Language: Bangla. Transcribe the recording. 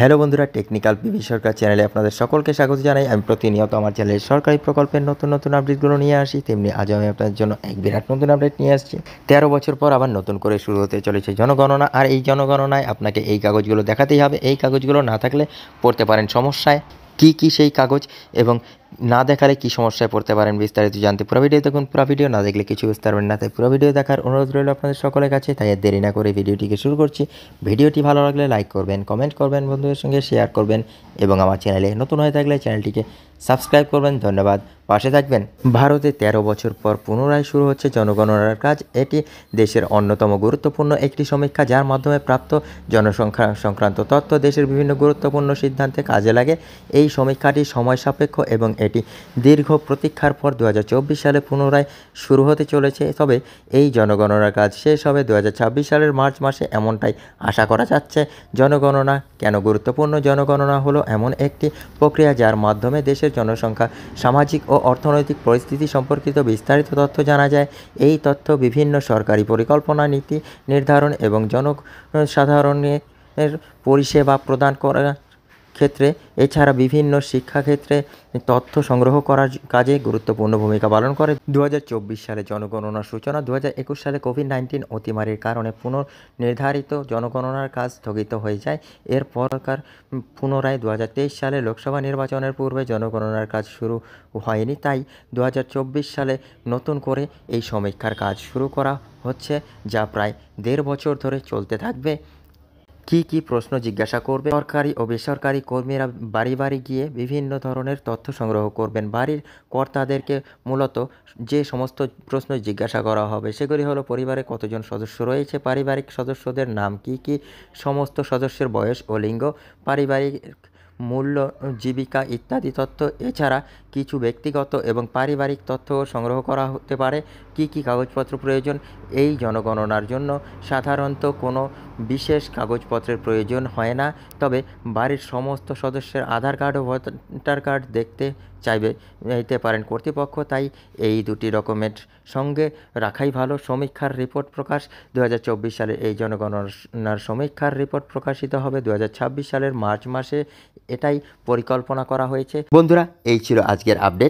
হ্যালো বন্ধুরা টেকনিক্যাল পিভি সরকার চ্যানেলে আপনাদের সকলকে স্বাগত জানাই আমি প্রতিনিয়ত আমার চ্যানেলের সরকারি প্রকল্পের নতুন নতুন আপডেটগুলো নিয়ে আসি তেমনি আজ আমি আপনাদের জন্য এক বিরাট নতুন আপডেট নিয়ে আসছি তেরো বছর পর আবার নতুন করে শুরু হতে চলেছে জনগণনা আর এই জনগণনায় আপনাকে এই কাগজগুলো দেখাতেই হবে এই কাগজগুলো না থাকলে পড়তে পারেন সমস্যায় কি কি সেই কাগজ এবং না দেখালে কি সমস্যায় পড়তে পারেন বিস্তারিত জানতে পুরো ভিডিও দেখুন পুরো ভিডিও না দেখলে কিছু বুঝতে পারবেন না তাই পুরো ভিডিও দেখার অনুরোধ রইল আপনাদের সকলের কাছে তাই দেরি না করে ভিডিওটিকে শুরু করছি ভিডিওটি ভালো লাগলে লাইক করবেন কমেন্ট করবেন বন্ধুদের সঙ্গে শেয়ার করবেন এবং আমার চ্যানেলে নতুন হয়ে থাকলে চ্যানেলটিকে সাবস্ক্রাইব করবেন ধন্যবাদ পাশে থাকবেন ভারতে ১৩ বছর পর পুনরায় শুরু হচ্ছে জনগণনার কাজ এটি দেশের অন্যতম গুরুত্বপূর্ণ একটি সমীক্ষা যার মাধ্যমে প্রাপ্ত জনসংখ্যা সংক্রান্ত তথ্য দেশের বিভিন্ন গুরুত্বপূর্ণ সিদ্ধান্তে কাজে লাগে এই সমীক্ষাটি সময় সাপেক্ষ এবং এটি দীর্ঘ প্রতীক্ষার পর দু সালে পুনরায় শুরু হতে চলেছে তবে এই জনগণনার কাজ শেষ হবে দু সালের মার্চ মাসে এমনটাই আশা করা যাচ্ছে জনগণনা কেন গুরুত্বপূর্ণ জনগণনা হলো এমন একটি প্রক্রিয়া যার মাধ্যমে দেশের জনসংখ্যা সামাজিক ও অর্থনৈতিক পরিস্থিতি সম্পর্কিত বিস্তারিত তথ্য জানা যায় এই তথ্য বিভিন্ন সরকারি পরিকল্পনা নীতি নির্ধারণ এবং জনসাধারণের পরিষেবা প্রদান করা ক্ষেত্রে এছাড়া বিভিন্ন শিক্ষাক্ষেত্রে তথ্য সংগ্রহ করার কাজে গুরুত্বপূর্ণ ভূমিকা পালন করে দু সালে জনগণনার সূচনা দু সালে কোভিড নাইন্টিন অতিমারির কারণে পুনর্নির্ধারিত জনগণনার কাজ স্থগিত হয়ে যায় এরপর সরকার পুনরায় দু সালে লোকসভা নির্বাচনের পূর্বে জনগণনার কাজ শুরু হয়নি তাই দু সালে নতুন করে এই সমীক্ষার কাজ শুরু করা হচ্ছে যা প্রায় দেড় বছর ধরে চলতে থাকবে কি কি প্রশ্ন জিজ্ঞাসা করবে সরকারি ও বেসরকারি কর্মীরা বাড়ি বাড়ি গিয়ে বিভিন্ন ধরনের তথ্য সংগ্রহ করবেন বাড়ির কর্তাদেরকে মূলত যে সমস্ত প্রশ্ন জিজ্ঞাসা করা হবে সেগুলি হলো পরিবারে কতজন সদস্য রয়েছে পারিবারিক সদস্যদের নাম কি কি সমস্ত সদস্যের বয়স ও লিঙ্গ পারিবারিক মূল্য জীবিকা ইত্যাদি তথ্য এছাড়া কিছু ব্যক্তিগত এবং পারিবারিক তথ্যও সংগ্রহ করা হতে পারে কি কি কাগজপত্র প্রয়োজন এই জনগণনার জন্য সাধারণত কোনো বিশেষ কাগজপত্রের প্রয়োজন হয় না তবে বাড়ির সমস্ত সদস্যের আধার কার্ড ও ভোটার কার্ড দেখতে চাইবে নিতে পারেন কর্তৃপক্ষ তাই এই দুটি ডকুমেন্ট সঙ্গে রাখাই ভালো সমীক্ষার রিপোর্ট প্রকাশ দু সালের এই জনগণনার সমীক্ষার রিপোর্ট প্রকাশিত হবে দু সালের মার্চ মাসে এটাই পরিকল্পনা করা হয়েছে বন্ধুরা এই ছিল আজকের আপডেট